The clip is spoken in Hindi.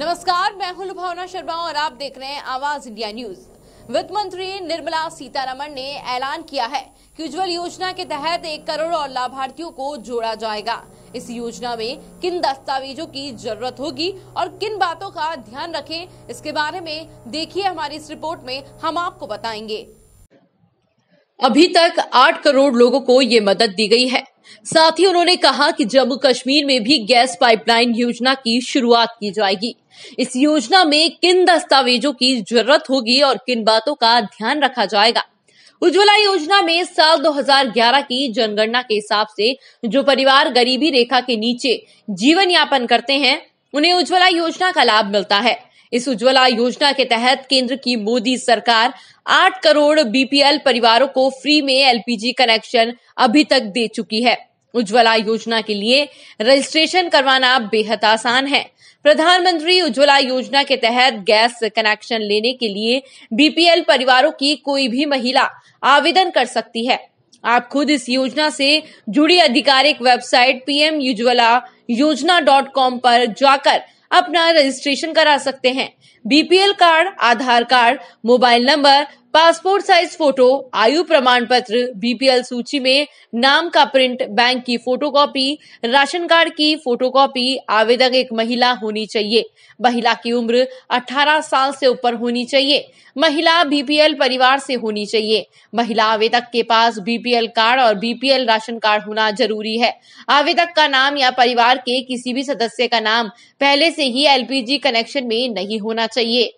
नमस्कार मैं हूं लुभावना शर्मा और आप देख रहे हैं आवाज इंडिया न्यूज वित्त मंत्री निर्मला सीतारमण ने ऐलान किया है कि उज्जवल योजना के तहत एक करोड़ और लाभार्थियों को जोड़ा जाएगा इस योजना में किन दस्तावेजों की जरूरत होगी और किन बातों का ध्यान रखें इसके बारे में देखिए हमारी इस रिपोर्ट में हम आपको बताएंगे अभी तक आठ करोड़ लोगों को ये मदद दी गई है साथ ही उन्होंने कहा कि जम्मू कश्मीर में भी गैस पाइपलाइन योजना की शुरुआत की जाएगी इस योजना में किन दस्तावेजों की जरूरत होगी और किन बातों का ध्यान रखा जाएगा उज्ज्वला योजना में साल 2011 की जनगणना के हिसाब से जो परिवार गरीबी रेखा के नीचे जीवन यापन करते हैं उन्हें उज्ज्वला योजना का लाभ मिलता है इस उज्ज्वला योजना के तहत केंद्र की मोदी सरकार 8 करोड़ बीपीएल परिवारों को फ्री में एलपीजी कनेक्शन अभी तक दे चुकी है उज्ज्वला योजना के लिए रजिस्ट्रेशन करवाना बेहद आसान है प्रधानमंत्री उज्ज्वला योजना के तहत गैस कनेक्शन लेने के लिए बीपीएल परिवारों की कोई भी महिला आवेदन कर सकती है आप खुद इस योजना से जुड़ी आधिकारिक वेबसाइट पीएम उज्ज्वला योजना डॉट कॉम पर जाकर अपना रजिस्ट्रेशन करा सकते हैं BPL card Aadhaar card mobile number passport size photo आयु प्रमाण पत्र बीपीएल सूची में नाम का प्रिंट बैंक की फोटोकॉपी राशन कार्ड की फोटोकॉपी आवेदक एक महिला होनी चाहिए महिला की उम्र 18 साल से ऊपर होनी चाहिए महिला बीपीएल परिवार से होनी चाहिए महिला आवेदक के पास बीपीएल कार्ड और बीपीएल राशन कार्ड होना जरूरी है आवेदक का नाम या परिवार के किसी भी सदस्य का नाम पहले से ही एलपीजी कनेक्शन में नहीं होना चाहिए